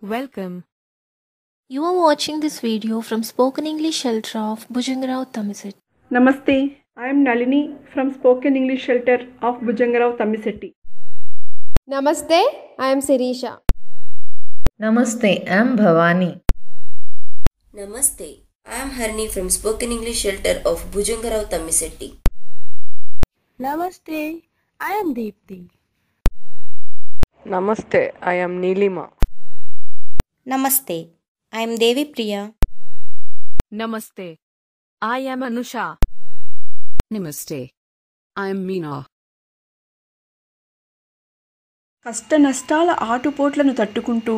Welcome. You are watching this video from Spoken English Shelter of Bhujangrao Thamizet. Namaste. I am Nalini from Spoken English Shelter of Bhujangrao Thamisetti. Namaste. I am Sirisha. Namaste. I am Bhavani. Namaste. I am Harni from Spoken English Shelter of Bhujangarao Thamisetti. Namaste. I am Deepthi. Namaste. I am Nilima. నమస్తే I am Devi Priya. Namaste. I am Anusha. Namaste. I am Meena. కష్ట నష్టాల ఆటుపోట్లను తట్టుకుంటూ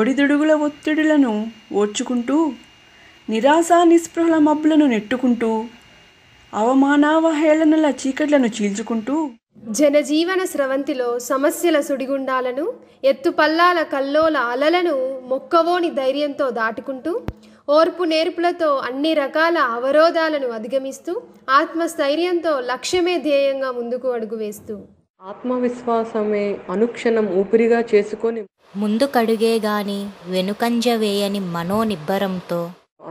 ఒడిదుడుగుల ఒత్తిడులను ఓర్చుకుంటూ నిరాశా నిస్పృహల మబ్బులను నెట్టుకుంటూ అవమానావహేళనల చీకట్లను చీల్చుకుంటూ జనజీవన స్రవంతిలో సమస్యల సుడిగుండాలను ఎత్తుపల్లాల కల్లోల అలలను మొక్కవోని ధైర్యంతో దాటుకుంటూ ఓర్పు నేర్పులతో అన్ని రకాల అవరోధాలను అధిగమిస్తూ ఆత్మస్థైర్యంతో లక్ష్యమే ధ్యేయంగా ముందుకు అడుగు వేస్తూ ఆత్మవిశ్వాసమే అనుక్షణం ఊపిరిగా చేసుకొని ముందుకడుగే గాని వెనుకంజ వేయని మనోనిబ్బరంతో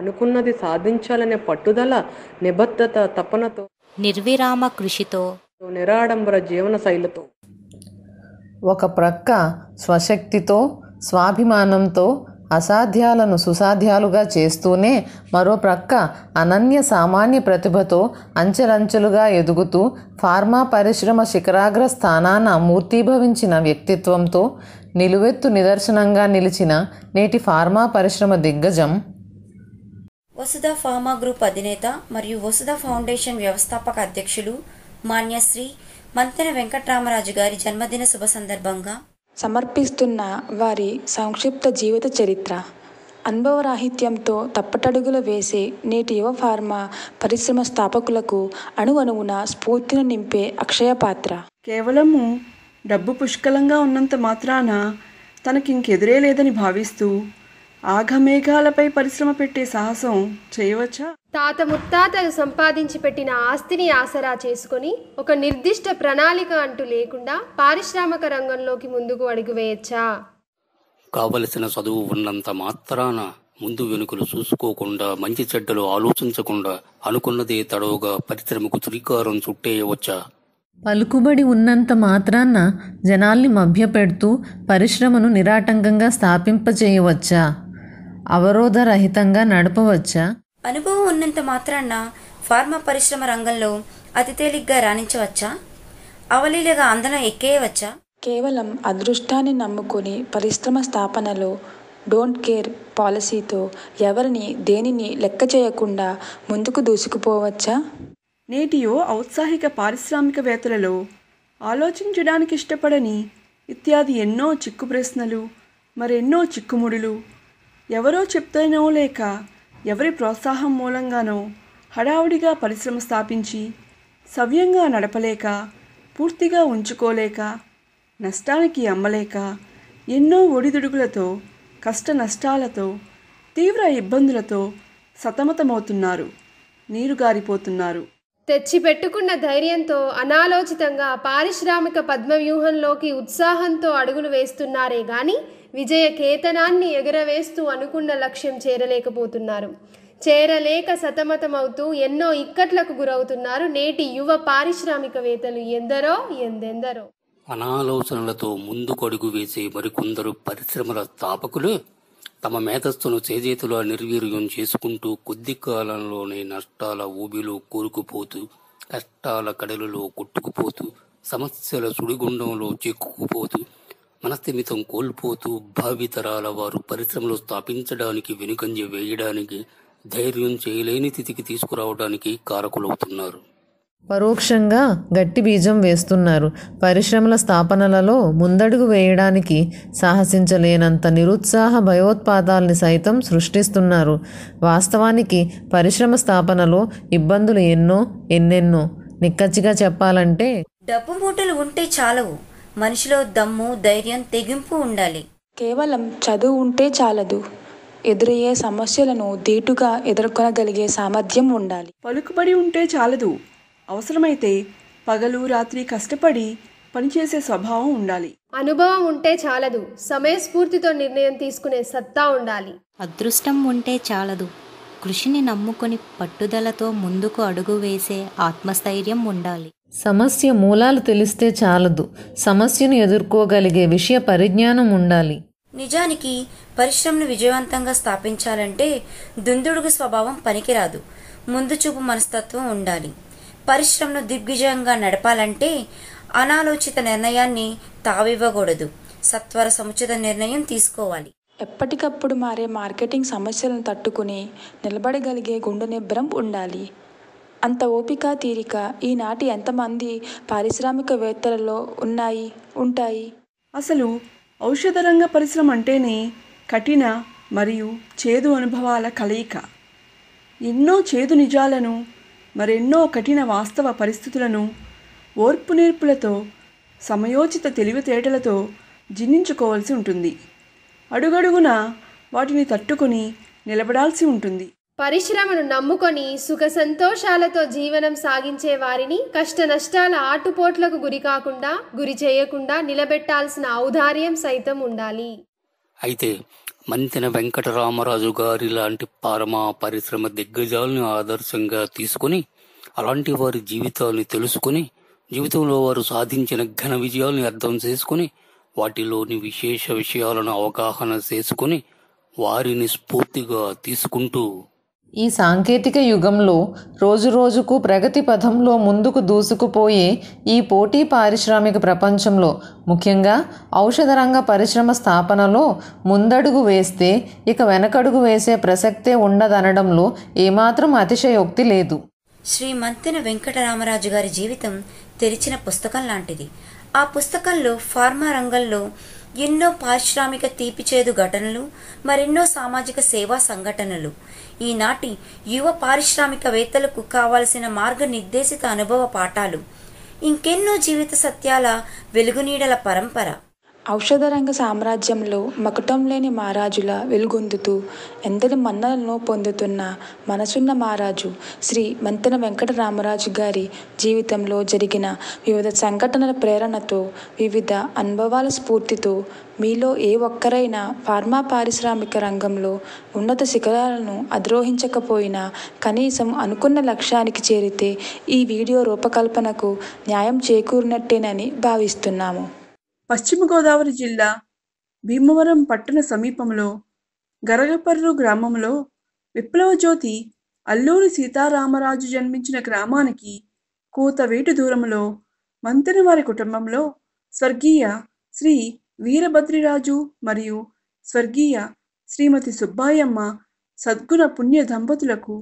అనుకున్నది సాధించాలనే పట్టుదల నిబద్ధత తపనతో నిర్విరామ కృషితో నిరాడంబర జీవన శైలితో ఒక ప్రక్క స్వశక్తితో స్వాభిమానంతో అసాధ్యాలను సుసాధ్యాలుగా చేస్తూనే మరో ప్రక్క అనన్య సామాన్య ప్రతిభతో అంచెలంచెలుగా ఎదుగుతూ ఫార్మా పరిశ్రమ శిఖరాగ్ర స్థానాన మూర్తీభవించిన వ్యక్తిత్వంతో నిలువెత్తు నిదర్శనంగా నిలిచిన నేటి ఫార్మా పరిశ్రమ దిగ్గజం వసుధ ఫార్మా గ్రూప్ అధినేత మరియు వసుధ ఫౌండేషన్ వ్యవస్థాపక అధ్యక్షులు మాన్యశ్రీ మంతెన వెంకట్రామరాజు గారి జన్మదిన శుభ సందర్భంగా సమర్పిస్తున్న వారి సంక్షిప్త జీవిత చరిత్ర అనుభవరాహిత్యంతో తప్పటడుగులు వేసే నేటి యువ ఫార్మా పరిశ్రమ స్థాపకులకు అణు అణువున స్ఫూర్తిని నింపే అక్షయ పాత్ర కేవలము డబ్బు పుష్కలంగా ఉన్నంత మాత్రాన తనకింకెదురే లేదని భావిస్తూ ఆఘమేఘాలపై పరిశ్రమ పెట్టే సాహసం చేయవచ్చా తాత ముత్తాత సంపాదించి పెట్టిన ఆస్తిని ఆసరా చేసుకొని ఒక నిర్దిష్ట ప్రణాళిక అంటూ లేకుండా పారిశ్రామిక రంగంలోకి ముందుకు అడుగు వేయచ్చా కావలసిన చదువు ఉన్నంత మాత్రాన ముందు వెనుకలు చూసుకోకుండా మంచి చెడ్డలు ఆలోచించకుండా అనుకున్నదే తడవుగా పరిశ్రమకు శ్రీకారం చుట్టేయవచ్చా పలుకుబడి ఉన్నంత మాత్రాన జనాల్ని మభ్యపెడుతూ పరిశ్రమను నిరాటంకంగా స్థాపింపచేయవచ్చా అవరోధరహితంగా నడపవచ్చా అనుభవం ఉన్నంత మాత్రాన ఫార్మా పరిశ్రమ రంగంలో అతి తేలిగ్గా రాణించవచ్చా అవలీలగా అందనం ఎక్కేయవచ్చా కేవలం అదృష్టాన్ని నమ్ముకుని పరిశ్రమ స్థాపనలో డోంట్ కేర్ పాలసీతో ఎవరిని దేనిని లెక్క చేయకుండా ముందుకు దూసుకుపోవచ్చా నేటియో ఔత్సాహిక పారిశ్రామికవేత్తలలో ఆలోచించడానికి ఇష్టపడని ఇత్యాది ఎన్నో చిక్కు ప్రశ్నలు మరెన్నో చిక్కుముడులు ఎవరో చెప్తేనో లేక ఎవరి ప్రోత్సాహం మూలంగానో హడావుడిగా పరిశ్రమ స్థాపించి సవ్యంగా నడపలేక పూర్తిగా ఉంచుకోలేక నష్టానికి అమ్మలేక ఎన్నో ఒడిదుడుగులతో కష్ట నష్టాలతో తీవ్ర ఇబ్బందులతో సతమతమవుతున్నారు నీరుగారిపోతున్నారు తెచ్చిపెట్టుకున్న ధైర్యంతో అనాలోచితంగా పారిశ్రామిక పద్మవ్యూహంలోకి ఉత్సాహంతో అడుగులు వేస్తున్నారే గాని విజయ కేతనాన్ని ఎగరవేస్తూ అనుకున్న లక్ష్యం చేరలేకపోతున్నారు చేరలేక సతమతమవుతూ ఎన్నో ఇక్కట్లకు గురవుతున్నారు నేటి యువ పారిశ్రామికవేత్తలు ఎందరో ఎందెందరో అనాలోచనలతో ముందుకడుగు వేసే మరికొందరు పరిశ్రమల స్థాపకులు తమ మేధస్సును చేజేతులా నిర్వీర్యం చేసుకుంటూ కొద్ది కాలంలోనే నష్టాల ఊబిలో కూరుకుపోతూ కష్టాల కడలిలో కొట్టుకుపోతూ సమస్యల సుడిగుండంలో చిక్కుకుపోతూ మనస్థిమితం కోల్పోతూ భావితరాల వారు పరిశ్రమలు స్థాపించడానికి వెనుకంజ వేయడానికి ధైర్యం చేయలేని స్థితికి తీసుకురావడానికి కారకులవుతున్నారు పరోక్షంగా గట్టి బీజం వేస్తున్నారు పరిశ్రమల స్థాపనలలో ముందడుగు వేయడానికి సాహసించలేనంత నిరుత్సాహ భయోత్పాదాల్ని సైతం సృష్టిస్తున్నారు వాస్తవానికి పరిశ్రమ స్థాపనలో ఇబ్బందులు ఎన్నో ఎన్నెన్నో నిక్కచ్చిగా చెప్పాలంటే డబ్బు మూటలు ఉంటే చాలవు మనిషిలో దమ్ము ధైర్యం తెగింపు ఉండాలి కేవలం చదువు ఉంటే చాలదు ఎదురయ్యే సమస్యలను ధీటుగా ఎదుర్కొనగలిగే సామర్థ్యం ఉండాలి పలుకుబడి ఉంటే చాలదు అవసరమైతే పగలు రాత్రి కష్టపడి పనిచేసే స్వభావం ఉండాలి అనుభవం ఉంటే చాలదు సమయస్ఫూర్తితో నిర్ణయం తీసుకునే సత్తా ఉండాలి అదృష్టం ఉంటే చాలదు కృషిని నమ్ముకొని పట్టుదలతో ముందుకు అడుగు వేసే ఆత్మస్థైర్యం ఉండాలి సమస్య మూలాలు తెలిస్తే చాలదు సమస్యను ఎదుర్కోగలిగే విషయ పరిజ్ఞానం ఉండాలి నిజానికి పరిశ్రమను విజయవంతంగా స్థాపించాలంటే దుందుడుగు స్వభావం పనికిరాదు ముందు చూపు మనస్తత్వం ఉండాలి పరిశ్రమను దిగ్విజయంగా నడపాలంటే అనాలోచిత నిర్ణయాన్ని తావివ్వకూడదు సత్వర సముచిత నిర్ణయం తీసుకోవాలి ఎప్పటికప్పుడు మారే మార్కెటింగ్ సమస్యలను తట్టుకుని నిలబడగలిగే గుండె నిబ్రం ఉండాలి అంత ఓపిక తీరిక ఈనాటి ఎంతమంది పారిశ్రామికవేత్తలలో ఉన్నాయి ఉంటాయి అసలు ఔషధ రంగ పరిశ్రమ అంటేనే కఠిన మరియు చేదు అనుభవాల కలయిక ఎన్నో చేదు నిజాలను మరెన్నో కఠిన వాస్తవ పరిస్థితులను ఓర్పు నేర్పులతో సమయోచిత తెలివితేటలతో జీర్ణించుకోవాల్సి ఉంటుంది అడుగడుగున వాటిని తట్టుకొని నిలబడాల్సి ఉంటుంది పరిశ్రమను నమ్ముకొని సుఖ సంతోషాలతో జీవనం సాగించే వారిని కష్ట నష్టాల ఆటుపోట్లకు గురి కాకుండా గురి చేయకుండా నిలబెట్టాల్సిన ఔదార్యం సైతం ఉండాలి అయితే మంతెన వెంకటరామరాజు గారి లాంటి పరమ పరిశ్రమ దిగ్గజాలను ఆదర్శంగా తీసుకుని అలాంటి వారి జీవితాన్ని తెలుసుకుని జీవితంలో వారు సాధించిన ఘన విజయాలను అర్థం చేసుకుని వాటిలోని విశేష విషయాలను అవగాహన చేసుకుని వారిని స్ఫూర్తిగా తీసుకుంటూ ఈ సాంకేతిక యుగంలో రోజురోజుకు ప్రగతి పథంలో ముందుకు దూసుకుపోయే ఈ పోటీ పారిశ్రామిక ప్రపంచంలో ముఖ్యంగా ఔషధ రంగ పరిశ్రమ స్థాపనలో ముందడుగు వేస్తే ఇక వెనకడుగు వేసే ప్రసక్తే ఉండదనడంలో ఏమాత్రం అతిశయోక్తి లేదు శ్రీ మంతెన వెంకటరామరాజు గారి జీవితం తెరిచిన పుస్తకం లాంటిది ఆ పుస్తకంలో ఫార్మా రంగంలో ఎన్నో పారిశ్రామిక తీపిచేదు ఘటనలు మరెన్నో సామాజిక సేవా సంఘటనలు ఈనాటి యువ పారిశ్రామికవేత్తలకు కావాల్సిన మార్గనిర్దేశిత అనుభవ పాఠాలు ఇంకెన్నో జీవిత సత్యాల వెలుగునీడల పరంపర ఔషధరంగ సామ్రాజ్యంలో మకుటం లేని మహారాజుల వెలుగొందుతూ ఎంతటి మన్నలను పొందుతున్న మనసున్న మహారాజు శ్రీ మంతెన వెంకటరామరాజు గారి జీవితంలో జరిగిన వివిధ సంఘటనల ప్రేరణతో వివిధ అనుభవాల స్ఫూర్తితో మీలో ఏ ఒక్కరైనా ఫార్మా పారిశ్రామిక రంగంలో ఉన్నత శిఖరాలను అధిరోహించకపోయినా కనీసం అనుకున్న లక్ష్యానికి చేరితే ఈ వీడియో రూపకల్పనకు న్యాయం చేకూరినట్టేనని భావిస్తున్నాము పశ్చిమ గోదావరి జిల్లా భీమవరం పట్టణ సమీపంలో గరగపర్రు గ్రామంలో విప్లవజ్యోతి అల్లూరి సీతారామరాజు జన్మించిన గ్రామానికి కూతవేటు దూరంలో మంతెనవారి వారి కుటుంబంలో స్వర్గీయ శ్రీ వీరభద్రిరాజు మరియు స్వర్గీయ శ్రీమతి సుబ్బాయమ్మ సద్గుణ పుణ్య దంపతులకు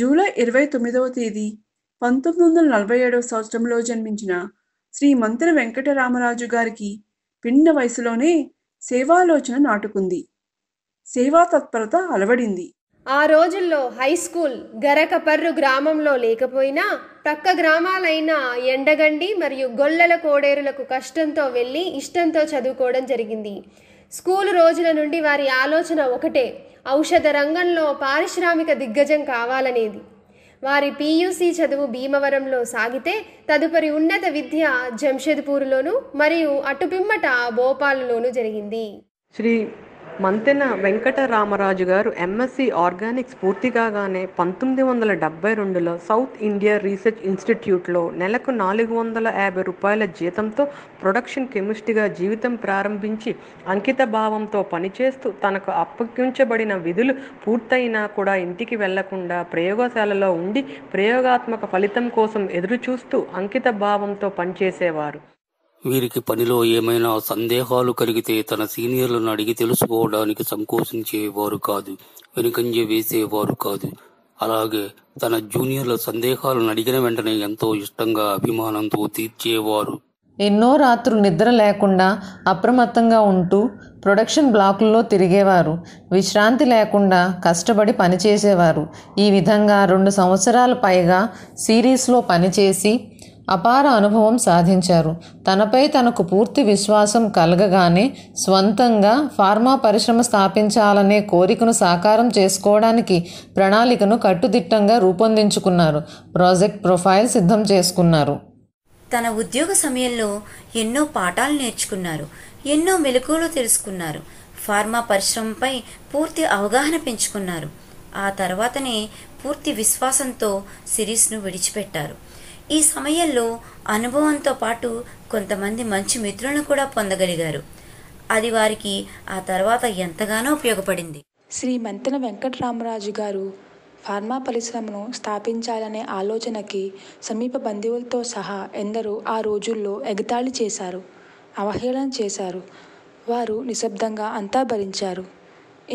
జూలై ఇరవై తొమ్మిదవ తేదీ పంతొమ్మిది వందల నలభై ఏడవ సంవత్సరంలో జన్మించిన శ్రీ మంతన వెంకటరామరాజు గారికి పిన్న వయసులోనే సేవాలోచన నాటుకుంది సేవా తత్పరత అలవడింది ఆ రోజుల్లో హై స్కూల్ గరకపర్రు గ్రామంలో లేకపోయినా పక్క గ్రామాలైన ఎండగండి మరియు గొల్లల కోడేరులకు కష్టంతో వెళ్ళి ఇష్టంతో చదువుకోవడం జరిగింది స్కూల్ రోజుల నుండి వారి ఆలోచన ఒకటే ఔషధ రంగంలో పారిశ్రామిక దిగ్గజం కావాలనేది వారి పీయూసీ చదువు భీమవరంలో సాగితే తదుపరి ఉన్నత విద్య జంషెద్పూర్లోను మరియు అటుపిమ్మట భోపాల్లోను జరిగింది శ్రీ మంతెన వెంకటరామరాజు గారు ఎంఎస్సి ఆర్గానిక్స్ పూర్తి కాగానే పంతొమ్మిది వందల డెబ్బై రెండులో సౌత్ ఇండియా రీసెర్చ్ ఇన్స్టిట్యూట్లో నెలకు నాలుగు వందల యాభై రూపాయల జీతంతో ప్రొడక్షన్ కెమిస్ట్గా జీవితం ప్రారంభించి అంకిత భావంతో పనిచేస్తూ తనకు అప్పగించబడిన విధులు పూర్తయినా కూడా ఇంటికి వెళ్లకుండా ప్రయోగశాలలో ఉండి ప్రయోగాత్మక ఫలితం కోసం ఎదురుచూస్తూ అంకిత భావంతో పనిచేసేవారు వీరికి పనిలో ఏమైనా సందేహాలు కలిగితే తన సీనియర్లను అడిగి తెలుసుకోవడానికి సంకోచించేవారు కాదు వెనుకంజ వేసేవారు కాదు అలాగే తన జూనియర్ల సందేహాలను అడిగిన వెంటనే ఎంతో ఇష్టంగా అభిమానంతో తీర్చేవారు ఎన్నో రాత్రులు నిద్ర లేకుండా అప్రమత్తంగా ఉంటూ ప్రొడక్షన్ బ్లాకుల్లో తిరిగేవారు విశ్రాంతి లేకుండా కష్టపడి పనిచేసేవారు ఈ విధంగా రెండు సంవత్సరాల పైగా సిరీస్లో పనిచేసి అపార అనుభవం సాధించారు తనపై తనకు పూర్తి విశ్వాసం కలగగానే స్వంతంగా ఫార్మా పరిశ్రమ స్థాపించాలనే కోరికను సాకారం చేసుకోవడానికి ప్రణాళికను కట్టుదిట్టంగా రూపొందించుకున్నారు ప్రాజెక్ట్ ప్రొఫైల్ సిద్ధం చేసుకున్నారు తన ఉద్యోగ సమయంలో ఎన్నో పాఠాలు నేర్చుకున్నారు ఎన్నో మెలకువలు తెలుసుకున్నారు ఫార్మా పరిశ్రమపై పూర్తి అవగాహన పెంచుకున్నారు ఆ తర్వాతనే పూర్తి విశ్వాసంతో సిరీస్ను విడిచిపెట్టారు ఈ సమయంలో అనుభవంతో పాటు కొంతమంది మంచి మిత్రులను కూడా పొందగలిగారు అది వారికి ఆ తర్వాత ఎంతగానో ఉపయోగపడింది శ్రీ మంతెన వెంకటరామరాజు గారు ఫార్మా పరిశ్రమను స్థాపించాలనే ఆలోచనకి సమీప బంధువులతో సహా ఎందరో ఆ రోజుల్లో ఎగతాళి చేశారు అవహేళన చేశారు వారు నిశ్శబ్దంగా అంతా భరించారు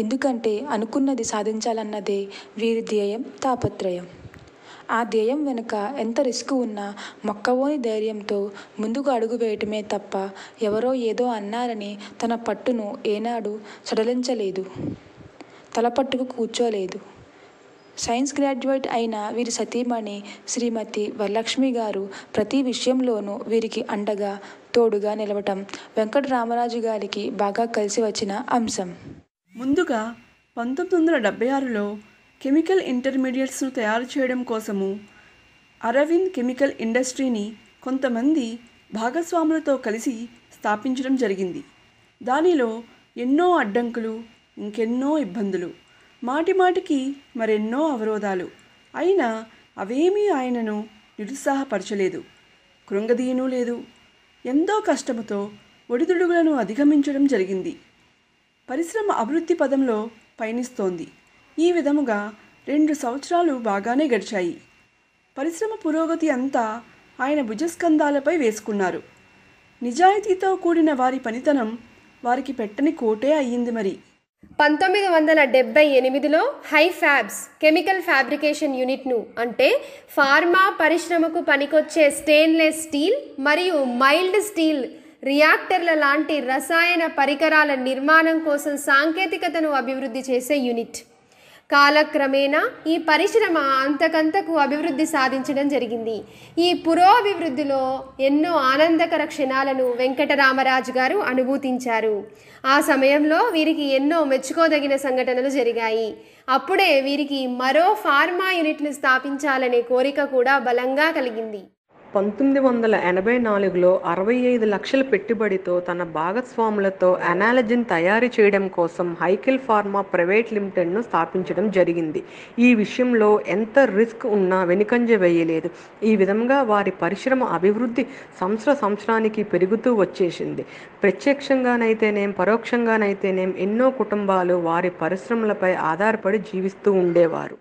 ఎందుకంటే అనుకున్నది సాధించాలన్నదే వీరి ధ్యేయం తాపత్రయం ఆ ధ్యేయం వెనుక ఎంత రిస్క్ ఉన్నా మొక్కవోని ధైర్యంతో ముందుకు అడుగు వేయటమే తప్ప ఎవరో ఏదో అన్నారని తన పట్టును ఏనాడు సడలించలేదు తలపట్టుకు కూర్చోలేదు సైన్స్ గ్రాడ్యుయేట్ అయిన వీరి సతీమణి శ్రీమతి వరలక్ష్మి గారు ప్రతి విషయంలోనూ వీరికి అండగా తోడుగా నిలవటం వెంకటరామరాజు గారికి బాగా కలిసి వచ్చిన అంశం ముందుగా పంతొమ్మిది వందల డెబ్బై ఆరులో కెమికల్ ఇంటర్మీడియట్స్ను తయారు చేయడం కోసము అరవింద్ కెమికల్ ఇండస్ట్రీని కొంతమంది భాగస్వాములతో కలిసి స్థాపించడం జరిగింది దానిలో ఎన్నో అడ్డంకులు ఇంకెన్నో ఇబ్బందులు మాటిమాటికి మరెన్నో అవరోధాలు అయినా అవేమీ ఆయనను నిరుత్సాహపరచలేదు కృంగదీయనూ లేదు ఎంతో కష్టముతో ఒడిదుడుగులను అధిగమించడం జరిగింది పరిశ్రమ అభివృద్ధి పదంలో పయనిస్తోంది ఈ విధముగా రెండు సంవత్సరాలు బాగానే గడిచాయి పరిశ్రమ పురోగతి అంతా ఆయన భుజస్కంధాలపై వేసుకున్నారు నిజాయితీతో కూడిన వారి పనితనం వారికి పెట్టని కోటే అయ్యింది మరి పంతొమ్మిది వందల డెబ్బై ఎనిమిదిలో హై ఫ్యాబ్స్ కెమికల్ ఫ్యాబ్రికేషన్ యూనిట్ను అంటే ఫార్మా పరిశ్రమకు పనికొచ్చే స్టెయిన్లెస్ స్టీల్ మరియు మైల్డ్ స్టీల్ రియాక్టర్ల లాంటి రసాయన పరికరాల నిర్మాణం కోసం సాంకేతికతను అభివృద్ధి చేసే యూనిట్ కాలక్రమేణా ఈ పరిశ్రమ అంతకంతకు అభివృద్ధి సాధించడం జరిగింది ఈ పురోభివృద్ధిలో ఎన్నో ఆనందకర క్షణాలను వెంకటరామరాజు గారు అనుభూతించారు ఆ సమయంలో వీరికి ఎన్నో మెచ్చుకోదగిన సంఘటనలు జరిగాయి అప్పుడే వీరికి మరో ఫార్మా యూనిట్ను స్థాపించాలనే కోరిక కూడా బలంగా కలిగింది పంతొమ్మిది వందల ఎనభై నాలుగులో అరవై ఐదు లక్షల పెట్టుబడితో తన భాగస్వాములతో అనాలజిన్ తయారు చేయడం కోసం హైకిల్ ఫార్మా ప్రైవేట్ లిమిటెడ్ను స్థాపించడం జరిగింది ఈ విషయంలో ఎంత రిస్క్ ఉన్నా వెనుకంజ వేయలేదు ఈ విధంగా వారి పరిశ్రమ అభివృద్ధి సంవత్సర సంవత్సరానికి పెరుగుతూ వచ్చేసింది ప్రత్యక్షంగానైతేనేం పరోక్షంగానైతేనేం ఎన్నో కుటుంబాలు వారి పరిశ్రమలపై ఆధారపడి జీవిస్తూ ఉండేవారు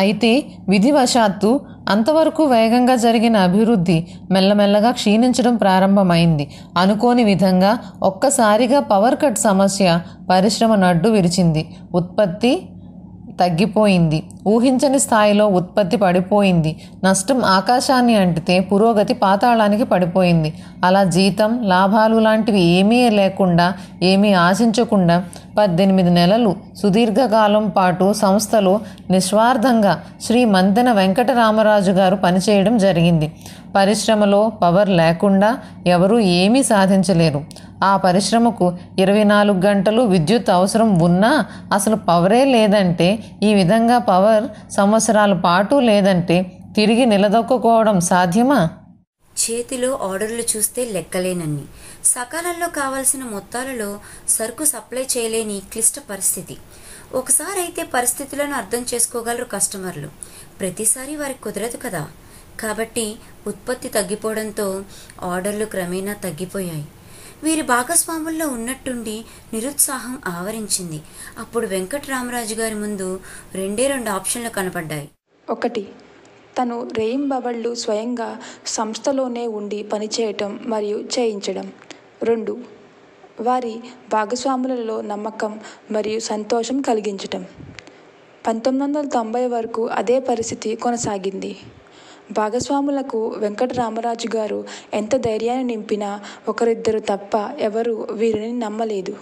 అయితే విధివశాత్తు అంతవరకు వేగంగా జరిగిన అభివృద్ధి మెల్లమెల్లగా క్షీణించడం ప్రారంభమైంది అనుకోని విధంగా ఒక్కసారిగా పవర్ కట్ సమస్య పరిశ్రమ నడ్డు విరిచింది ఉత్పత్తి తగ్గిపోయింది ఊహించని స్థాయిలో ఉత్పత్తి పడిపోయింది నష్టం ఆకాశాన్ని అంటితే పురోగతి పాతాళానికి పడిపోయింది అలా జీతం లాభాలు లాంటివి ఏమీ లేకుండా ఏమీ ఆశించకుండా పద్దెనిమిది నెలలు సుదీర్ఘకాలం పాటు సంస్థలో నిస్వార్థంగా శ్రీ మంతెన వెంకటరామరాజు గారు పనిచేయడం జరిగింది పరిశ్రమలో పవర్ లేకుండా ఎవరూ ఏమీ సాధించలేరు ఆ పరిశ్రమకు ఇరవై నాలుగు గంటలు విద్యుత్ అవసరం ఉన్నా అసలు పవరే లేదంటే ఈ విధంగా పవర్ సంవత్సరాల పాటు లేదంటే తిరిగి నిలదొక్కుకోవడం సాధ్యమా చేతిలో ఆర్డర్లు చూస్తే లెక్కలేనన్ని సకాలంలో కావాల్సిన మొత్తాలలో సరుకు సప్లై చేయలేని క్లిష్ట పరిస్థితి ఒకసారి అయితే పరిస్థితులను అర్థం చేసుకోగలరు కస్టమర్లు ప్రతిసారి వారికి కుదరదు కదా కాబట్టి ఉత్పత్తి తగ్గిపోవడంతో ఆర్డర్లు క్రమేణా తగ్గిపోయాయి వీరి భాగస్వాముల్లో ఉన్నట్టుండి నిరుత్సాహం ఆవరించింది అప్పుడు వెంకటరామరాజు గారి ముందు రెండే రెండు ఆప్షన్లు కనపడ్డాయి ఒకటి తను బబళ్ళు స్వయంగా సంస్థలోనే ఉండి పనిచేయటం మరియు చేయించడం రెండు వారి భాగస్వాములలో నమ్మకం మరియు సంతోషం కలిగించటం పంతొమ్మిది వందల తొంభై వరకు అదే పరిస్థితి కొనసాగింది భాగస్వాములకు వెంకటరామరాజు గారు ఎంత ధైర్యాన్ని నింపినా ఒకరిద్దరు తప్ప ఎవరూ వీరిని నమ్మలేదు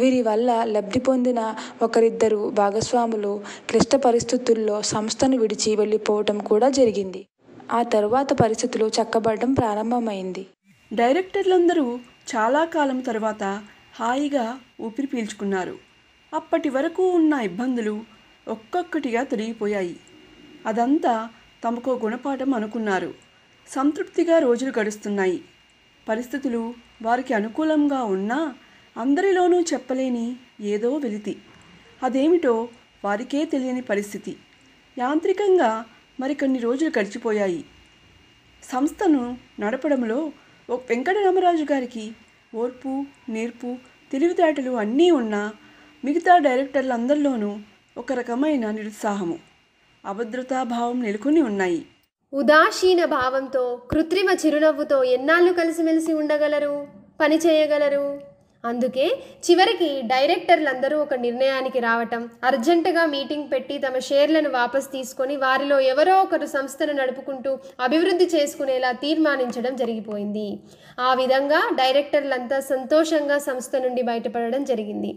వీరి వల్ల లబ్ధి పొందిన ఒకరిద్దరు భాగస్వాములు క్లిష్ట పరిస్థితుల్లో సంస్థను విడిచి వెళ్ళిపోవటం కూడా జరిగింది ఆ తరువాత పరిస్థితులు చక్కబడడం ప్రారంభమైంది డైరెక్టర్లందరూ చాలా కాలం తర్వాత హాయిగా ఊపిరి పీల్చుకున్నారు అప్పటి వరకు ఉన్న ఇబ్బందులు ఒక్కొక్కటిగా తొలగిపోయాయి అదంతా తమకో గుణపాఠం అనుకున్నారు సంతృప్తిగా రోజులు గడుస్తున్నాయి పరిస్థితులు వారికి అనుకూలంగా ఉన్నా అందరిలోనూ చెప్పలేని ఏదో వెలితి అదేమిటో వారికే తెలియని పరిస్థితి యాంత్రికంగా మరికొన్ని రోజులు గడిచిపోయాయి సంస్థను నడపడంలో ఓ వెంకటరామరాజు గారికి ఓర్పు నేర్పు తెలివితేటలు అన్నీ ఉన్నా మిగతా డైరెక్టర్లందరిలోనూ ఒక రకమైన నిరుత్సాహము అభద్రతాభావం నెలకొని ఉన్నాయి ఉదాసీన భావంతో కృత్రిమ చిరునవ్వుతో ఎన్నాళ్ళు కలిసిమెలిసి ఉండగలరు పని చేయగలరు అందుకే చివరికి డైరెక్టర్లందరూ ఒక నిర్ణయానికి రావటం అర్జెంటుగా మీటింగ్ పెట్టి తమ షేర్లను వాపస్ తీసుకొని వారిలో ఎవరో ఒకరు సంస్థను నడుపుకుంటూ అభివృద్ధి చేసుకునేలా తీర్మానించడం జరిగిపోయింది ఆ విధంగా డైరెక్టర్లంతా సంతోషంగా సంస్థ నుండి బయటపడడం జరిగింది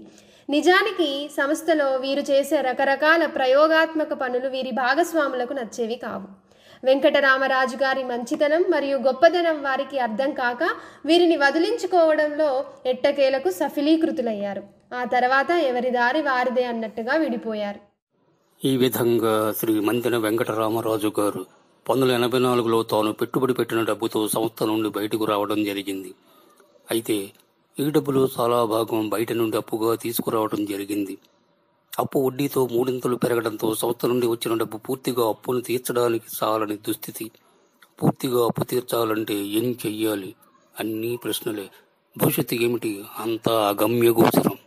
నిజానికి సంస్థలో వీరు చేసే రకరకాల ప్రయోగాత్మక పనులు వీరి భాగస్వాములకు నచ్చేవి కావు వెంకటరామరాజు గారి మంచితనం మరియు గొప్పదనం వారికి అర్థం కాక వీరిని వదిలించుకోవడంలో ఎట్టకేలకు సఫలీకృతులయ్యారు ఆ తర్వాత ఎవరి దారి వారిదే అన్నట్టుగా విడిపోయారు ఈ విధంగా శ్రీ మందిన వెంకటరామరాజు గారు పంతొమ్మిది ఎనభై నాలుగులో తాను పెట్టుబడి పెట్టిన డబ్బుతో సంస్థ నుండి బయటకు రావడం జరిగింది అయితే ఈ డబ్బులో చాలా భాగం బయట నుండి అప్పుగా తీసుకురావడం జరిగింది అప్పు వడ్డీతో మూడింతలు పెరగడంతో సంస్థ నుండి వచ్చిన డబ్బు పూర్తిగా అప్పును తీర్చడానికి చాలని దుస్థితి పూర్తిగా అప్పు తీర్చాలంటే ఏం చెయ్యాలి అన్ని ప్రశ్నలే భవిష్యత్తు ఏమిటి అంతా అగమ్యగోచరం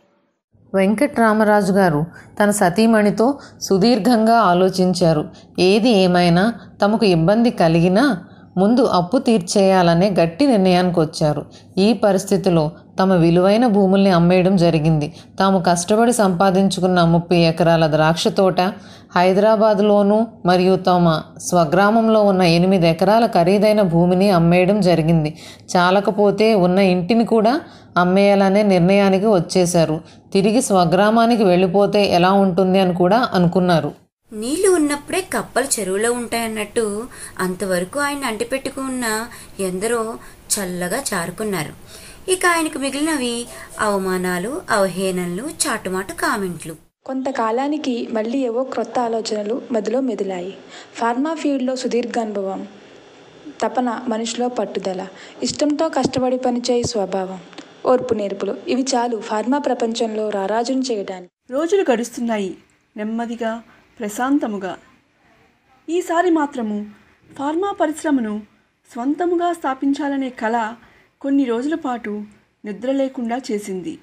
వెంకట్రామరాజు గారు తన సతీమణితో సుదీర్ఘంగా ఆలోచించారు ఏది ఏమైనా తమకు ఇబ్బంది కలిగినా ముందు అప్పు తీర్చేయాలనే గట్టి నిర్ణయానికి వచ్చారు ఈ పరిస్థితిలో తమ విలువైన భూముల్ని అమ్మేయడం జరిగింది తాము కష్టపడి సంపాదించుకున్న ముప్పై ఎకరాల ద్రాక్ష తోట హైదరాబాద్లోనూ మరియు తమ స్వగ్రామంలో ఉన్న ఎనిమిది ఎకరాల ఖరీదైన భూమిని అమ్మేయడం జరిగింది చాలకపోతే ఉన్న ఇంటిని కూడా అమ్మేయాలనే నిర్ణయానికి వచ్చేశారు తిరిగి స్వగ్రామానికి వెళ్ళిపోతే ఎలా ఉంటుంది అని కూడా అనుకున్నారు నీళ్లు ఉన్నప్పుడే కప్పలు చెరువులో ఉంటాయన్నట్టు అంతవరకు ఆయన అంటిపెట్టుకున్న ఎందరో చల్లగా చారుకున్నారు ఇక ఆయనకు మిగిలినవి అవమానాలు అవహేనలు చాటుమాటు కామెంట్లు కొంతకాలానికి మళ్ళీ ఏవో క్రొత్త ఆలోచనలు మదిలో మెదిలాయి ఫార్మా ఫీల్డ్లో సుదీర్ఘ అనుభవం తపన మనిషిలో పట్టుదల ఇష్టంతో కష్టపడి పనిచేయి స్వభావం ఓర్పు నేర్పులు ఇవి చాలు ఫార్మా ప్రపంచంలో రారాజును చేయడానికి రోజులు గడుస్తున్నాయి నెమ్మదిగా ప్రశాంతముగా ఈసారి మాత్రము ఫార్మా పరిశ్రమను స్వంతముగా స్థాపించాలనే కళ కొన్ని రోజుల పాటు నిద్ర లేకుండా చేసింది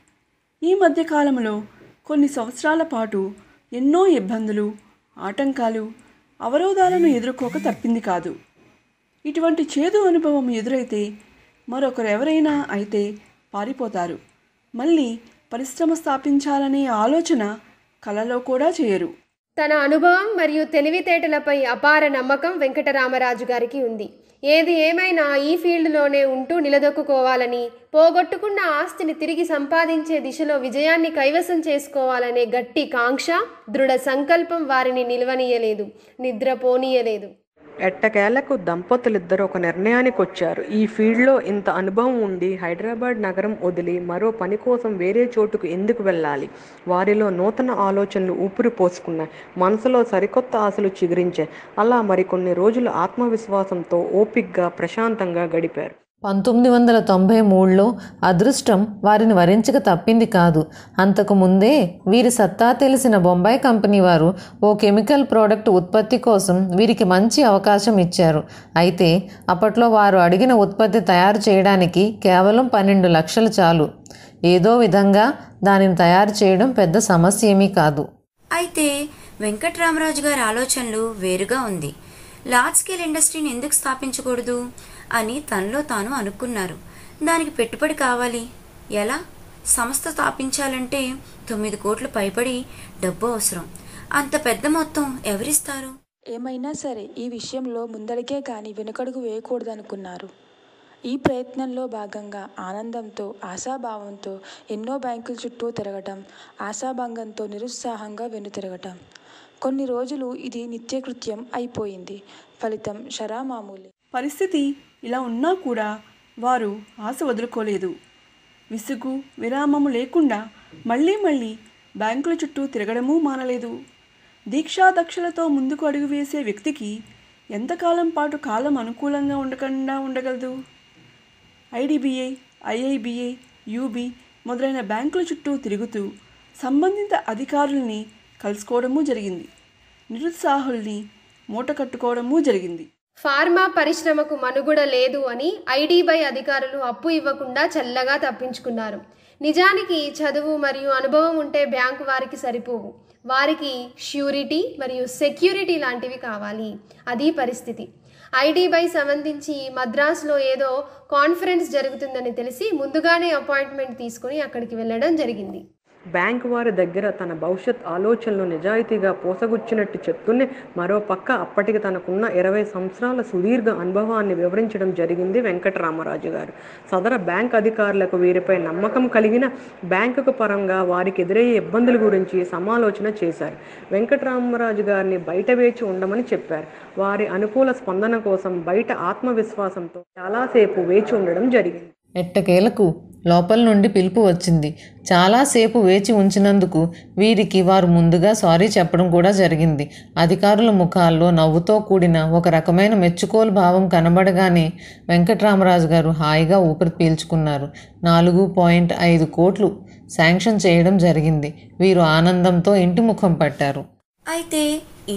ఈ మధ్యకాలంలో కొన్ని సంవత్సరాల పాటు ఎన్నో ఇబ్బందులు ఆటంకాలు అవరోధాలను ఎదుర్కోక తప్పింది కాదు ఇటువంటి చేదు అనుభవం ఎదురైతే మరొకరెవరైనా అయితే పారిపోతారు మళ్ళీ పరిశ్రమ స్థాపించాలనే ఆలోచన కలలో కూడా చేయరు తన అనుభవం మరియు తెలివితేటలపై అపార నమ్మకం వెంకటరామరాజు గారికి ఉంది ఏది ఏమైనా ఈ ఫీల్డ్లోనే ఉంటూ నిలదొక్కుకోవాలని పోగొట్టుకున్న ఆస్తిని తిరిగి సంపాదించే దిశలో విజయాన్ని కైవసం చేసుకోవాలనే గట్టి కాంక్ష దృఢ సంకల్పం వారిని నిల్వనీయలేదు నిద్ర పోనీయలేదు ఎట్టకేలకు దంపతులిద్దరు ఒక నిర్ణయానికి వచ్చారు ఈ ఫీల్డ్లో ఇంత అనుభవం ఉండి హైదరాబాద్ నగరం వదిలి మరో పని కోసం వేరే చోటుకు ఎందుకు వెళ్ళాలి వారిలో నూతన ఆలోచనలు ఊపిరి పోసుకున్నాయి మనసులో సరికొత్త ఆశలు చిగురించాయి అలా మరికొన్ని రోజులు ఆత్మవిశ్వాసంతో ఓపిక్గా ప్రశాంతంగా గడిపారు పంతొమ్మిది వందల తొంభై మూడులో అదృష్టం వారిని వరించక తప్పింది కాదు అంతకు ముందే వీరి సత్తా తెలిసిన బొంబాయి కంపెనీ వారు ఓ కెమికల్ ప్రోడక్ట్ ఉత్పత్తి కోసం వీరికి మంచి అవకాశం ఇచ్చారు అయితే అప్పట్లో వారు అడిగిన ఉత్పత్తి తయారు చేయడానికి కేవలం పన్నెండు లక్షలు చాలు ఏదో విధంగా దానిని తయారు చేయడం పెద్ద సమస్య ఏమీ కాదు అయితే వెంకట్రామరాజు గారి ఆలోచనలు వేరుగా ఉంది లార్జ్ స్కేల్ ఇండస్ట్రీని ఎందుకు స్థాపించకూడదు అని తనలో తాను అనుకున్నారు దానికి పెట్టుబడి కావాలి ఎలా సంస్థ స్థాపించాలంటే తొమ్మిది కోట్లు పైబడి డబ్బు అవసరం అంత పెద్ద మొత్తం ఎవరిస్తారు ఏమైనా సరే ఈ విషయంలో ముందడికే కానీ వెనుకడుగు వేయకూడదనుకున్నారు ఈ ప్రయత్నంలో భాగంగా ఆనందంతో ఆశాభావంతో ఎన్నో బ్యాంకుల చుట్టూ తిరగటం ఆశాభంగంతో నిరుత్సాహంగా వెనుతిరగటం కొన్ని రోజులు ఇది నిత్యకృత్యం అయిపోయింది ఫలితం షరామామూలే పరిస్థితి ఇలా ఉన్నా కూడా వారు ఆశ వదులుకోలేదు విసుగు విరామము లేకుండా మళ్ళీ మళ్ళీ బ్యాంకుల చుట్టూ తిరగడమూ మానలేదు దీక్షా దక్షలతో ముందుకు అడుగు వేసే వ్యక్తికి ఎంతకాలం పాటు కాలం అనుకూలంగా ఉండకుండా ఉండగలదు ఐడిబిఐ ఐఐబిఐ యూబి మొదలైన బ్యాంకుల చుట్టూ తిరుగుతూ సంబంధిత అధికారుల్ని కలుసుకోవడమూ జరిగింది నిరుత్సాహుల్ని మూట కట్టుకోవడమూ జరిగింది ఫార్మా పరిశ్రమకు మనుగడ లేదు అని ఐడీబై అధికారులు అప్పు ఇవ్వకుండా చల్లగా తప్పించుకున్నారు నిజానికి చదువు మరియు అనుభవం ఉంటే బ్యాంకు వారికి సరిపోవు వారికి ష్యూరిటీ మరియు సెక్యూరిటీ లాంటివి కావాలి అది పరిస్థితి ఐడీబై సంబంధించి మద్రాసులో ఏదో కాన్ఫరెన్స్ జరుగుతుందని తెలిసి ముందుగానే అపాయింట్మెంట్ తీసుకుని అక్కడికి వెళ్ళడం జరిగింది బ్యాంకు వారి దగ్గర తన భవిష్యత్ ఆలోచనలు నిజాయితీగా పోసగుచ్చినట్టు చెప్తూనే మరోపక్క అప్పటికి తనకున్న ఇరవై సంవత్సరాల సుదీర్ఘ అనుభవాన్ని వివరించడం జరిగింది వెంకటరామరాజు గారు సదర బ్యాంక్ అధికారులకు వీరిపై నమ్మకం కలిగిన బ్యాంకుకు పరంగా వారికి ఎదురయ్యే ఇబ్బందుల గురించి సమాలోచన చేశారు వెంకటరామరాజు గారిని బయట వేచి ఉండమని చెప్పారు వారి అనుకూల స్పందన కోసం బయట ఆత్మవిశ్వాసంతో చాలాసేపు వేచి ఉండడం జరిగింది ఎట్టకేలకు లోపల నుండి పిలుపు వచ్చింది చాలాసేపు వేచి ఉంచినందుకు వీరికి వారు ముందుగా సారీ చెప్పడం కూడా జరిగింది అధికారుల ముఖాల్లో నవ్వుతో కూడిన ఒక రకమైన మెచ్చుకోలు భావం కనబడగానే వెంకట్రామరాజు గారు హాయిగా ఊపిరి పీల్చుకున్నారు నాలుగు పాయింట్ ఐదు కోట్లు శాంక్షన్ చేయడం జరిగింది వీరు ఆనందంతో ఇంటి ముఖం పట్టారు అయితే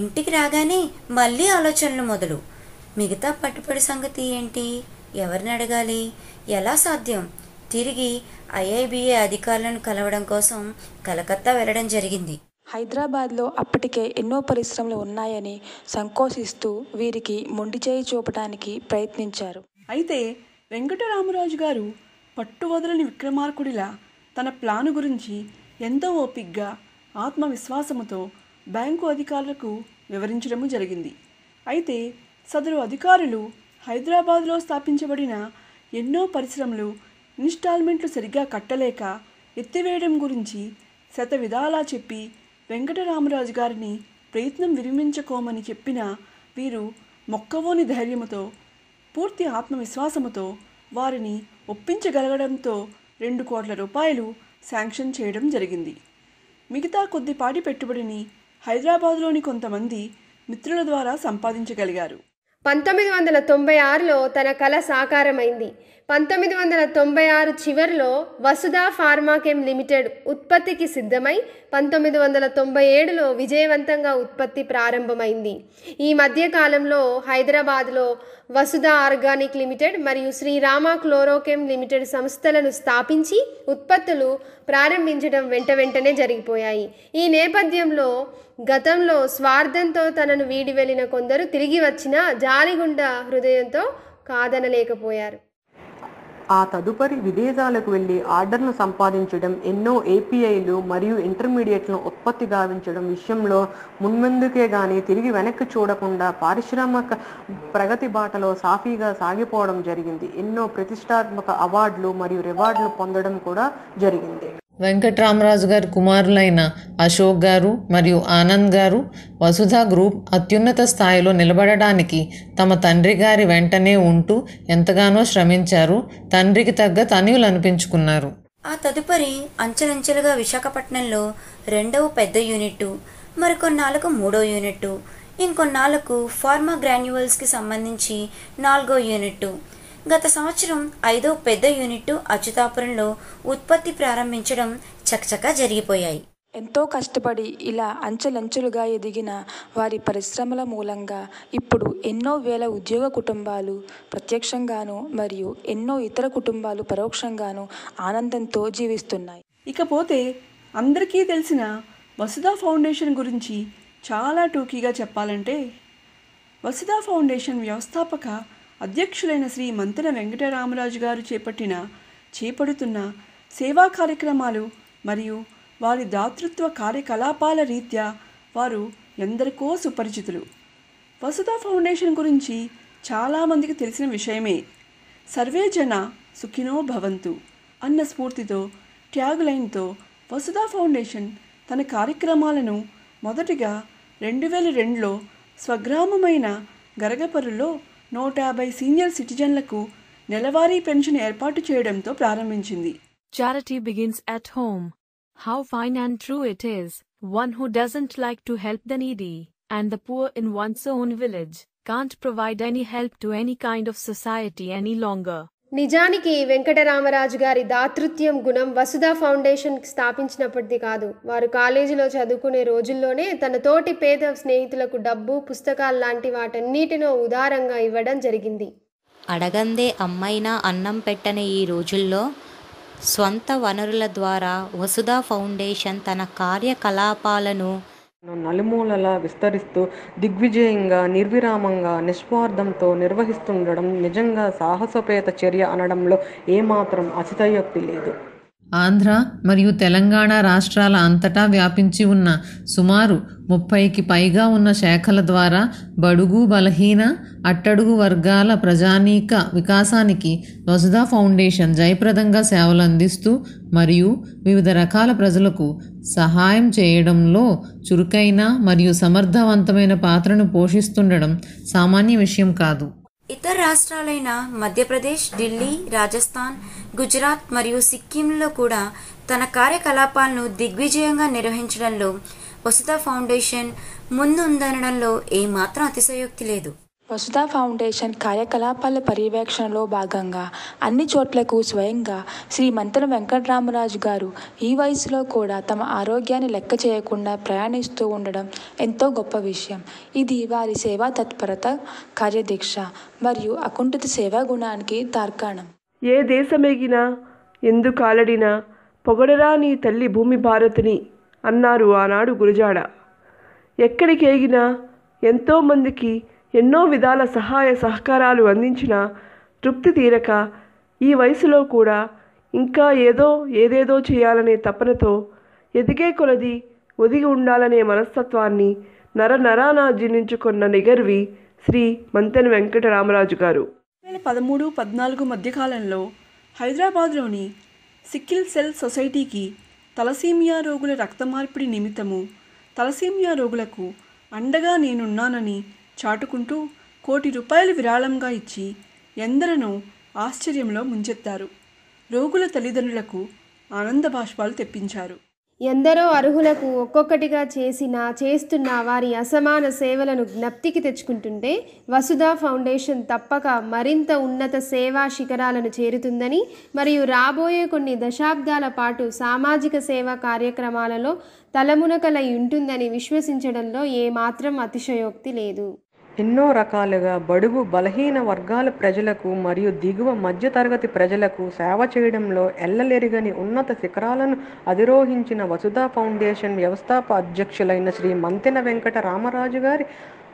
ఇంటికి రాగానే మళ్ళీ ఆలోచనలు మొదలు మిగతా పట్టుబడి సంగతి ఏంటి ఎవరిని అడగాలి ఎలా సాధ్యం తిరిగి ఐఐబిఏ అధికారులను కలవడం కోసం కలకత్తా వెళ్లడం జరిగింది హైదరాబాద్లో అప్పటికే ఎన్నో పరిశ్రమలు ఉన్నాయని సంకోచిస్తూ వీరికి మొండి చేయి చూపడానికి ప్రయత్నించారు అయితే వెంకటరామరాజు గారు పట్టువదలని విక్రమార్కుడిలా తన ప్లాను గురించి ఎంతో ఓపిగ్గా ఆత్మవిశ్వాసముతో బ్యాంకు అధికారులకు వివరించడము జరిగింది అయితే సదరు అధికారులు హైదరాబాద్లో స్థాపించబడిన ఎన్నో పరిశ్రమలు ఇన్స్టాల్మెంట్లు సరిగ్గా కట్టలేక ఎత్తివేయడం గురించి శత విధాలా చెప్పి వెంకటరామరాజు గారిని ప్రయత్నం విరమించుకోమని చెప్పిన వీరు మొక్కవోని ధైర్యముతో పూర్తి ఆత్మవిశ్వాసముతో వారిని ఒప్పించగలగడంతో రెండు కోట్ల రూపాయలు శాంక్షన్ చేయడం జరిగింది మిగతా కొద్దిపాటి పెట్టుబడిని హైదరాబాద్లోని కొంతమంది మిత్రుల ద్వారా సంపాదించగలిగారు పంతొమ్మిది వందల తొంభై ఆరులో తన కళ సాకారమైంది పంతొమ్మిది వందల తొంభై ఆరు చివరిలో వసుధా ఫార్మాకెమ్ లిమిటెడ్ ఉత్పత్తికి సిద్ధమై పంతొమ్మిది వందల తొంభై ఏడులో విజయవంతంగా ఉత్పత్తి ప్రారంభమైంది ఈ మధ్యకాలంలో హైదరాబాద్లో వసుధా ఆర్గానిక్ లిమిటెడ్ మరియు శ్రీరామ క్లోరోకెమ్ లిమిటెడ్ సంస్థలను స్థాపించి ఉత్పత్తులు ప్రారంభించడం వెంట వెంటనే జరిగిపోయాయి ఈ నేపథ్యంలో గతంలో స్వార్థంతో తనను వీడి వెళ్ళిన కొందరు తిరిగి వచ్చిన జాలిగుండ హృదయంతో కాదనలేకపోయారు ఆ తదుపరి విదేశాలకు వెళ్లి ఆర్డర్ను సంపాదించడం ఎన్నో ఏపీఐలు మరియు ఇంటర్మీడియట్లను ఉత్పత్తి గావించడం విషయంలో మున్మందుకే గాని తిరిగి వెనక్కి చూడకుండా పారిశ్రామిక ప్రగతి బాటలో సాఫీగా సాగిపోవడం జరిగింది ఎన్నో ప్రతిష్టాత్మక అవార్డులు మరియు రివార్డులు పొందడం కూడా జరిగింది వెంకట్రామరాజు గారి కుమారులైన అశోక్ గారు మరియు ఆనంద్ గారు వసుధ గ్రూప్ అత్యున్నత స్థాయిలో నిలబడడానికి తమ తండ్రి గారి వెంటనే ఉంటూ ఎంతగానో శ్రమించారు తండ్రికి తగ్గ తనయులు అనిపించుకున్నారు ఆ తదుపరి అంచెలంచెలుగా విశాఖపట్నంలో రెండవ పెద్ద యూనిట్ మరికొన్నాళ్ళకు మూడో యూనిట్ ఇంకొన్నాళ్ళకు ఫార్మా గ్రాన్యువల్స్కి సంబంధించి నాలుగో యూనిట్ గత సంవత్సరం ఐదో పెద్ద యూనిట్ అచ్యుతాపురంలో ఉత్పత్తి ప్రారంభించడం చకచకా జరిగిపోయాయి ఎంతో కష్టపడి ఇలా అంచెలంచెలుగా ఎదిగిన వారి పరిశ్రమల మూలంగా ఇప్పుడు ఎన్నో వేల ఉద్యోగ కుటుంబాలు ప్రత్యక్షంగాను మరియు ఎన్నో ఇతర కుటుంబాలు పరోక్షంగాను ఆనందంతో జీవిస్తున్నాయి ఇకపోతే అందరికీ తెలిసిన వసుధా ఫౌండేషన్ గురించి చాలా టూకీగా చెప్పాలంటే వసుధా ఫౌండేషన్ వ్యవస్థాపక అధ్యక్షులైన శ్రీ మంతెన వెంకటరామరాజు గారు చేపట్టిన చేపడుతున్న సేవా కార్యక్రమాలు మరియు వారి దాతృత్వ కార్యకలాపాల రీత్యా వారు ఎందరికో సుపరిచితులు వసుధ ఫౌండేషన్ గురించి చాలామందికి తెలిసిన విషయమే సర్వే జన సుఖినో భవంతు అన్న స్ఫూర్తితో ట్యాగ్ లైన్తో వసుధ ఫౌండేషన్ తన కార్యక్రమాలను మొదటిగా రెండు వేల రెండులో స్వగ్రామమైన గరగపరులో నూట యాభై సీనియర్ సిటిజన్లకు నెలవారీ పెన్షన్ ఏర్పాటు చేయడంతో ప్రారంభించింది charity begins at home how fine and true it is one who doesn't like to help the needy and the poor in one's own village can't provide any help to any kind of society any longer నిజానికి వెంకటరామరాజు గారి దాతృత్యం గుణం వసుధ foundation స్థాపించినప్పటిది కాదు వారు కాలేజీలో చదువుకునే రోజుల్లోనే తన తోటి పేద స్నేహితులకు డబ్బు పుస్తకాలు లాంటి వాటన్నిటినో ఉదారంగా ఇవ్వడం జరిగింది అడగందే అమ్మైనా అన్నం పెట్టని ఈ రోజుల్లో స్వంత వనరుల ద్వారా వసుధ ఫౌండేషన్ తన కార్యకలాపాలను నలుమూలలా విస్తరిస్తూ దిగ్విజయంగా నిర్విరామంగా నిస్వార్థంతో నిర్వహిస్తుండడం నిజంగా సాహసోపేత చర్య అనడంలో ఏమాత్రం అతిశయోక్తి లేదు ఆంధ్ర మరియు తెలంగాణ రాష్ట్రాల అంతటా వ్యాపించి ఉన్న సుమారు ముప్పైకి పైగా ఉన్న శాఖల ద్వారా బడుగు బలహీన అట్టడుగు వర్గాల ప్రజానీక వికాసానికి వసుధా ఫౌండేషన్ జయప్రదంగా సేవలు అందిస్తూ మరియు వివిధ రకాల ప్రజలకు సహాయం చేయడంలో చురుకైన మరియు సమర్థవంతమైన పాత్రను పోషిస్తుండడం సామాన్య విషయం కాదు ఇతర రాష్ట్రాలైన మధ్యప్రదేశ్ ఢిల్లీ రాజస్థాన్ గుజరాత్ మరియు సిక్కింలో కూడా తన కార్యకలాపాలను దిగ్విజయంగా నిర్వహించడంలో వసుత ఫౌండేషన్ ముందుందనడంలో ఏమాత్రం అతిశయోక్తి లేదు వసుధ ఫౌండేషన్ కార్యకలాపాల పర్యవేక్షణలో భాగంగా అన్ని చోట్లకు స్వయంగా శ్రీ మంతన వెంకటరామరాజు గారు ఈ వయసులో కూడా తమ ఆరోగ్యాన్ని లెక్క చేయకుండా ప్రయాణిస్తూ ఉండడం ఎంతో గొప్ప విషయం ఇది వారి సేవా తత్పరత కార్యదీక్ష మరియు అకుంఠిత సేవా గుణానికి తార్కాణం ఏ దేశమేగినా ఎందు కాలడినా పొగడరా నీ తల్లి భూమి భారతిని అన్నారు ఆనాడు గురజాడ ఎక్కడికేగినా ఎంతోమందికి ఎన్నో విధాల సహాయ సహకారాలు అందించిన తృప్తి తీరక ఈ వయసులో కూడా ఇంకా ఏదో ఏదేదో చేయాలనే తపనతో ఎదిగే కొలది ఒదిగి ఉండాలనే మనస్తత్వాన్ని నర నరాన జీర్ణించుకున్న నిగర్వి శ్రీ మంతెన వెంకటరామరాజు గారు వేల పదమూడు పద్నాలుగు మధ్యకాలంలో హైదరాబాద్లోని సిక్కిల్ సెల్ సొసైటీకి తలసీమియా రోగుల రక్త మార్పిడి నిమిత్తము తలసీమియా రోగులకు అండగా నేనున్నానని చాటుకుంటూ కోటి రూపాయలు విరాళంగా ఇచ్చి ఎందరనో ఆశ్చర్యంలో ముంచెత్తారు రోగుల తల్లిదండ్రులకు ఆనంద బాష్పాలు తెప్పించారు ఎందరో అర్హులకు ఒక్కొక్కటిగా చేసిన చేస్తున్న వారి అసమాన సేవలను జ్ఞప్తికి తెచ్చుకుంటుంటే వసుధా ఫౌండేషన్ తప్పక మరింత ఉన్నత సేవా శిఖరాలను చేరుతుందని మరియు రాబోయే కొన్ని దశాబ్దాల పాటు సామాజిక సేవా కార్యక్రమాలలో తలమునకలై ఉంటుందని విశ్వసించడంలో ఏమాత్రం అతిశయోక్తి లేదు ఎన్నో రకాలుగా బడుగు బలహీన వర్గాల ప్రజలకు మరియు దిగువ మధ్యతరగతి ప్రజలకు సేవ చేయడంలో ఎల్లలేరిగని ఉన్నత శిఖరాలను అధిరోహించిన వసుధా ఫౌండేషన్ వ్యవస్థాప అధ్యక్షులైన శ్రీ మంతెన వెంకట రామరాజు గారి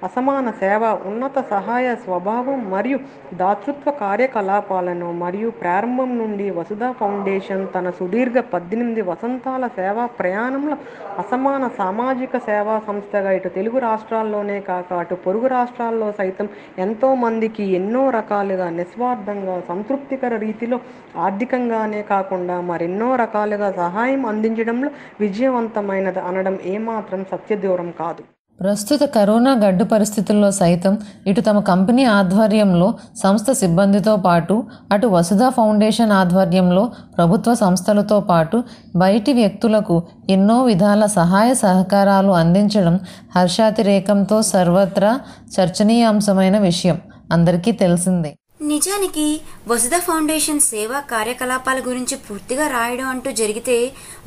అసమాన సేవ ఉన్నత సహాయ స్వభావం మరియు దాతృత్వ కార్యకలాపాలను మరియు ప్రారంభం నుండి వసుధా ఫౌండేషన్ తన సుదీర్ఘ పద్దెనిమిది వసంతాల సేవా ప్రయాణంలో అసమాన సామాజిక సేవా సంస్థగా ఇటు తెలుగు రాష్ట్రాల్లోనే కాక అటు పొరుగు రాష్ట్రాల్లో సైతం ఎంతోమందికి ఎన్నో రకాలుగా నిస్వార్థంగా సంతృప్తికర రీతిలో ఆర్థికంగానే కాకుండా మరెన్నో రకాలుగా సహాయం అందించడంలో విజయవంతమైనది అనడం ఏమాత్రం సత్యదూరం కాదు ప్రస్తుత కరోనా గడ్డు పరిస్థితుల్లో సైతం ఇటు తమ కంపెనీ ఆధ్వర్యంలో సంస్థ సిబ్బందితో పాటు అటు వసుధ ఫౌండేషన్ ఆధ్వర్యంలో ప్రభుత్వ సంస్థలతో పాటు బయటి వ్యక్తులకు ఎన్నో విధాల సహాయ సహకారాలు అందించడం హర్షాతిరేకంతో సర్వత్రా చర్చనీయాంశమైన విషయం అందరికీ తెలిసిందే నిజానికి వసుధ ఫౌండేషన్ సేవా కార్యకలాపాల గురించి పూర్తిగా రాయడం అంటూ జరిగితే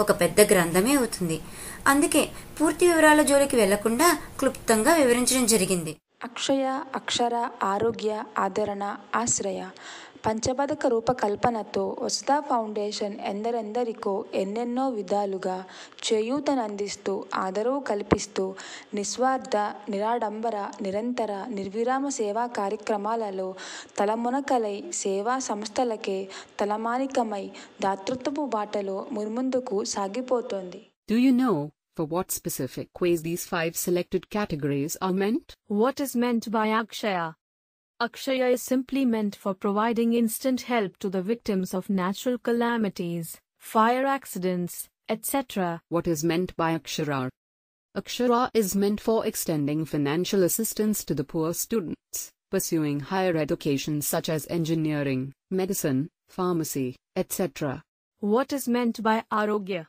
ఒక పెద్ద గ్రంథమే అవుతుంది అందుకే పూర్తి వివరాల జోలికి వెళ్లకుండా క్లుప్తంగా వివరించడం జరిగింది అక్షయ అక్షర ఆరోగ్య ఆదరణ ఆశ్రయ పంచబదక రూపకల్పనతో వసుదా ఫౌండేషన్ ఎందరెందరికో ఎన్నెన్నో విధాలుగా చేయూతనందిస్తూ ఆదరవు కల్పిస్తూ నిస్వార్థ నిరాడంబర నిరంతర నిర్విరామ సేవా కార్యక్రమాలలో తలమునకలై సేవా సంస్థలకే తలమానికమై దాతృత్వపు బాటలో మున్ముందుకు సాగిపోతోంది Do you know for what specific ways these five selected categories are meant? What is meant by Akshaya? Akshaya is simply meant for providing instant help to the victims of natural calamities, fire accidents, etc. What is meant by Akshara? Akshara is meant for extending financial assistance to the poor students pursuing higher education such as engineering, medicine, pharmacy, etc. What is meant by Arogya?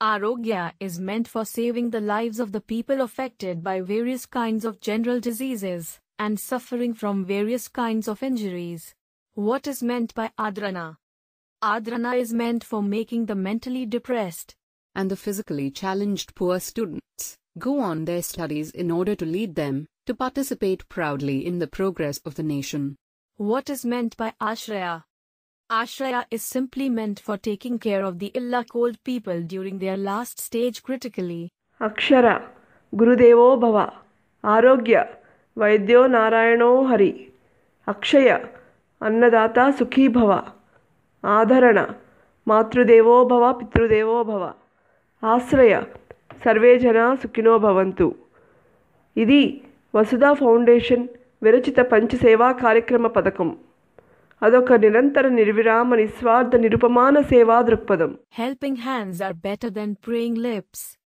Arogya is meant for saving the lives of the people affected by various kinds of general diseases and suffering from various kinds of injuries. What is meant by Adrana? Adrana is meant for making the mentally depressed and the physically challenged poor students go on their studies in order to lead them to participate proudly in the progress of the nation. What is meant by Ashraya? Ashraya is simply meant for taking care of the illa cold people during their last stage critically. Akshara, Gurudevo Bhava, Arogya, Vaidyo Narayano Hari, Akshaya, Annadata Sukhi Bhava, Adharana, Matrudevo Bhava Pitrudevo Bhava, Ashraya, Sarvejana Sukhino Bhavantu. ఇది వసుధ foundation విరచిత పంచసేవా కార్యక్రమ పథకం Helping hands are better than praying lips.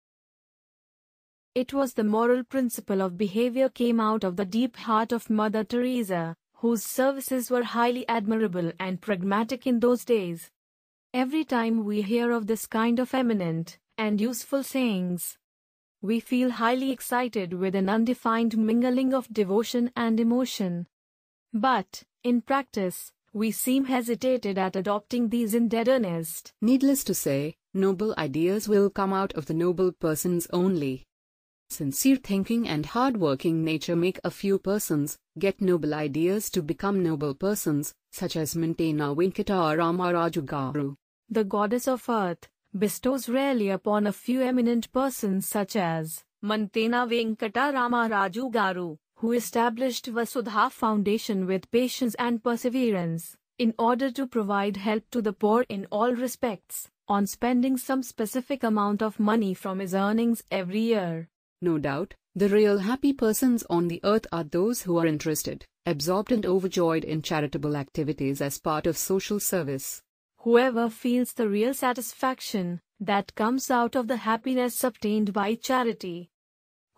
It was the moral principle of behavior came out of the deep heart of Mother Teresa, whose services were highly admirable and pragmatic in those days. Every time we hear of this kind of eminent and useful sayings, we feel highly excited with an undefined mingling of devotion and emotion. But, in practice, we seem hesitated at adopting these in dead earnest. Needless to say, noble ideas will come out of the noble persons only. Sincere thinking and hard-working nature make a few persons get noble ideas to become noble persons, such as Mintena Venkatarama Rajugaru. The goddess of earth bestows rarely upon a few eminent persons such as Mantena Raju Garu who established Vasudha Foundation with patience and perseverance, in order to provide help to the poor in all respects, on spending some specific amount of money from his earnings every year. No doubt, the real happy persons on the earth are those who are interested, absorbed and overjoyed in charitable activities as part of social service. Whoever feels the real satisfaction that comes out of the happiness obtained by charity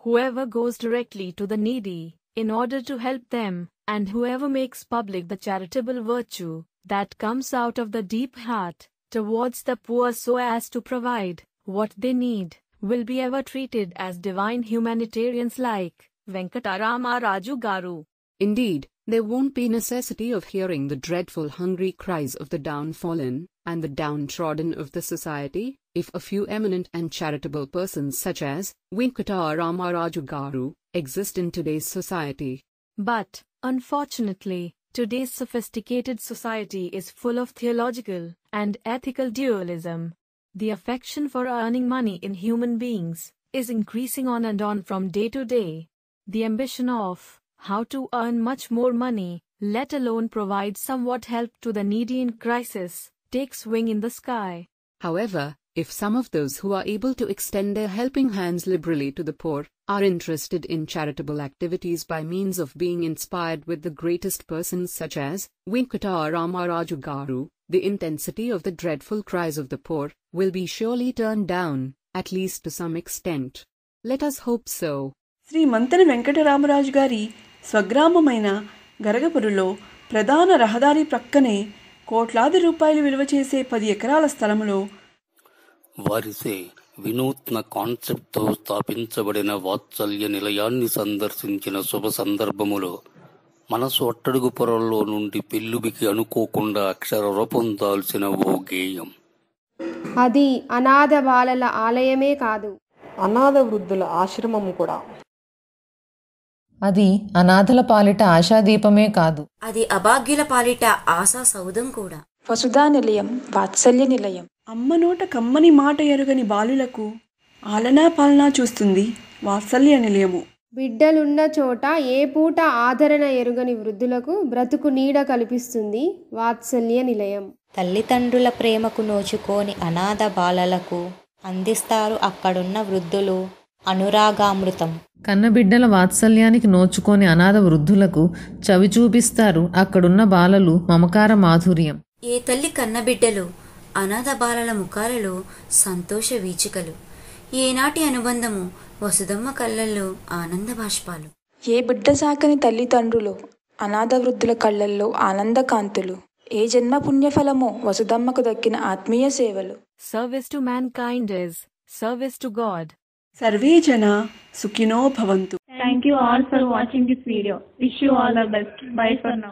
whoever goes directly to the needy, in order to help them, and whoever makes public the charitable virtue, that comes out of the deep heart, towards the poor so as to provide what they need, will be ever treated as divine humanitarians like Venkatarama Raju Garu. Indeed, there won't be necessity of hearing the dreadful hungry cries of the downfallen, and the downtrodden of the society, if a few eminent and charitable persons such as Venkatarama Rajugaru exist in today's society. But, unfortunately, today's sophisticated society is full of theological and ethical dualism. The affection for earning money in human beings is increasing on and on from day to day. The ambition of how to earn much more money, let alone provide somewhat help to the needy in crisis, takes wing in the sky. However, if some of those who are able to extend their helping hands liberally to the poor are interested in charitable activities by means of being inspired with the greatest persons such as Venkatarama Rajugaru, the intensity of the dreadful cries of the poor will be surely turned down, at least to some extent. Let us hope so. Shri మంతన Venkataramaraju గారి స్వగ్రామమైన గరగపురులో Pradana Rahadari ప్రక్కనే కోట్లాది రూపాయలు విలువ చేసే పది ఎకరాల స్థలంలో వారిసే వినూత్న కాన్సెప్ట్తో స్థాపించబడిన వాత్సల్య నిలయాన్ని సందర్శించిన శుభ సందర్భములో మనసు అట్టడుగు పొరల్లో నుండి పెళ్ళుబికి అనుకోకుండా అక్షర రూపొందాల్సిన ఓ గేయం అది అనాథ బాలల ఆలయమే కాదు అనాథ వృద్ధుల ఆశ్రమం కూడా అది అనాథల పాలిట ఆశాదీపమే కాదు అది అభాగ్యుల పాలిట ఆశా సౌధం కూడా వసుధా నిలయం వాత్సల్య నిలయం అమ్మ నోట కమ్మని మాట ఎరుగని బాలులకు ఆలనా పాలనా చూస్తుంది వాత్సల్య నిలయము బిడ్డలున్న చోట ఏ పూట ఆదరణ ఎరుగని వృద్ధులకు బ్రతుకు నీడ కల్పిస్తుంది వాత్సల్య నిలయం తల్లిదండ్రుల ప్రేమకు నోచుకోని అనాథ బాలలకు అందిస్తారు అక్కడున్న వృద్ధులు అనురాగామృతం కన్నబిడ్డల వాత్సల్యానికి నోచుకొని అనాథ వృద్ధులకు చవి చూపిస్తారు అక్కడున్న బాలలు మమకార మాధుర్యం ఏ తల్లి కన్నబిడ్డలు అనాథ బాలల ముఖాలలో సంతోష వీచికలు ఏనాటి అనుబంధము వసుదమ్మ కళ్ళల్లో ఆనంద బాష్పాలు ఏ బిడ్డ సాకని తల్లిదండ్రులు అనాథ వృద్ధుల కళ్ళల్లో ఆనందకాంతులు ఏ జన్మ పుణ్యఫలమో వసుదమ్మకు దక్కిన ఆత్మీయ సేవలు service to mankind is service to God సర్వే జన సుఖినో భవంతు thank you all for watching this video wish you all the best bye for now